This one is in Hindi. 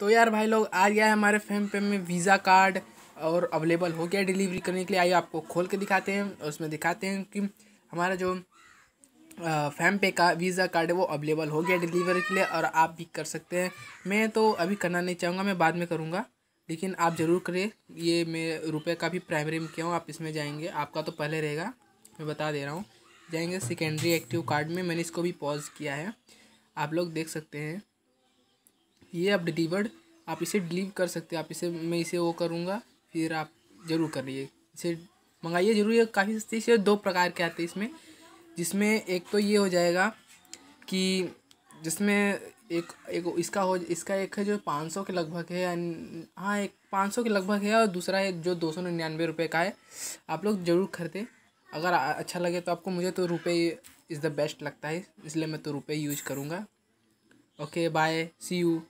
तो यार भाई लोग आ गया है हमारे फेम पे में वीज़ा कार्ड और अवेलेबल हो गया डिलीवरी करने के लिए आइए आपको खोल के दिखाते हैं और उसमें दिखाते हैं कि हमारा जो फैम पे का वीज़ा कार्ड है वो अवेलेबल हो गया डिलीवरी के लिए और आप भी कर सकते हैं मैं तो अभी करना नहीं चाहूँगा मैं बाद में करूँगा लेकिन आप ज़रूर करें ये मैं रुपये का भी प्राइमरी में किया हूँ आप इसमें जाएंगे आपका तो पहले रहेगा मैं बता दे रहा हूँ जाएंगे सेकेंडरी एक्टिव कार्ड में मैंने इसको भी पॉज किया है आप लोग देख सकते हैं ये आप डिलीवर्ड आप इसे डिलीव कर सकते हैं आप इसे मैं इसे वो करूँगा फिर आप ज़रूर करिए इसे मंगाइए ज़रूर ये काफ़ी सस्ती से दो प्रकार के आते हैं इसमें जिसमें एक तो ये हो जाएगा कि जिसमें एक एक इसका हो इसका एक है जो पाँच सौ के लगभग है हाँ एक पाँच सौ के लगभग है और दूसरा है जो दो सौ निन्यानवे रुपये का है आप लोग ज़रूर खरीदें अगर अच्छा लगे तो आपको मुझे तो रुपये इज़ द बेस्ट लगता है इसलिए मैं तो रुपये यूज करूँगा ओके बाय सी यू